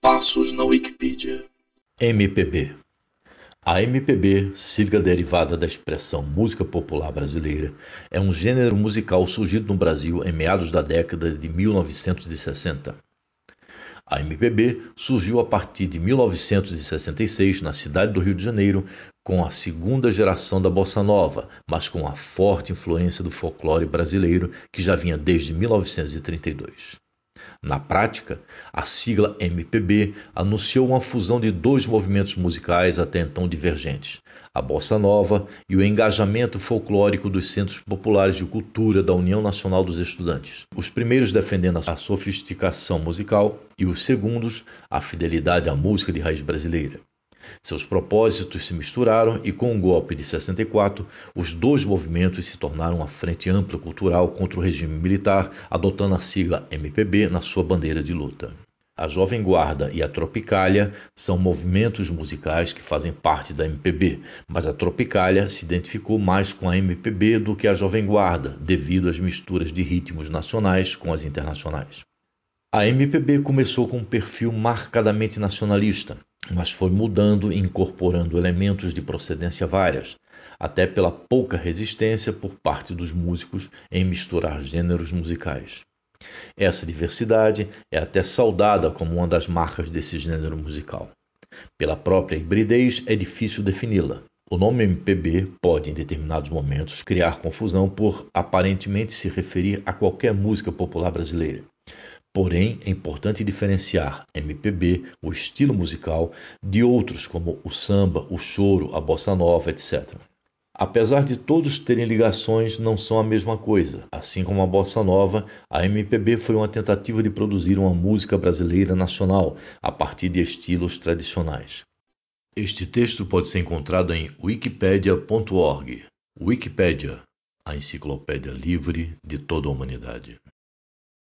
passos na Wikipedia. MPB. A MPB, sigla derivada da expressão música popular brasileira, é um gênero musical surgido no Brasil em meados da década de 1960. A MPB surgiu a partir de 1966 na cidade do Rio de Janeiro com a segunda geração da bossa nova, mas com a forte influência do folclore brasileiro que já vinha desde 1932. Na prática, a sigla MPB anunciou uma fusão de dois movimentos musicais até então divergentes, a bossa nova e o engajamento folclórico dos centros populares de cultura da União Nacional dos Estudantes. Os primeiros defendendo a sofisticação musical e os segundos a fidelidade à música de raiz brasileira. Seus propósitos se misturaram e, com o golpe de 64, os dois movimentos se tornaram a Frente Ampla Cultural contra o regime militar, adotando a sigla MPB na sua bandeira de luta. A Jovem Guarda e a Tropicália são movimentos musicais que fazem parte da MPB, mas a Tropicália se identificou mais com a MPB do que a Jovem Guarda, devido às misturas de ritmos nacionais com as internacionais. A MPB começou com um perfil marcadamente nacionalista, mas foi mudando e incorporando elementos de procedência várias, até pela pouca resistência por parte dos músicos em misturar gêneros musicais. Essa diversidade é até saudada como uma das marcas desse gênero musical. Pela própria hibridez é difícil defini-la. O nome MPB pode, em determinados momentos, criar confusão por aparentemente se referir a qualquer música popular brasileira. Porém, é importante diferenciar MPB, o estilo musical, de outros como o samba, o choro, a bossa nova, etc. Apesar de todos terem ligações, não são a mesma coisa. Assim como a bossa nova, a MPB foi uma tentativa de produzir uma música brasileira nacional a partir de estilos tradicionais. Este texto pode ser encontrado em wikipedia.org. Wikipedia, a enciclopédia livre de toda a humanidade.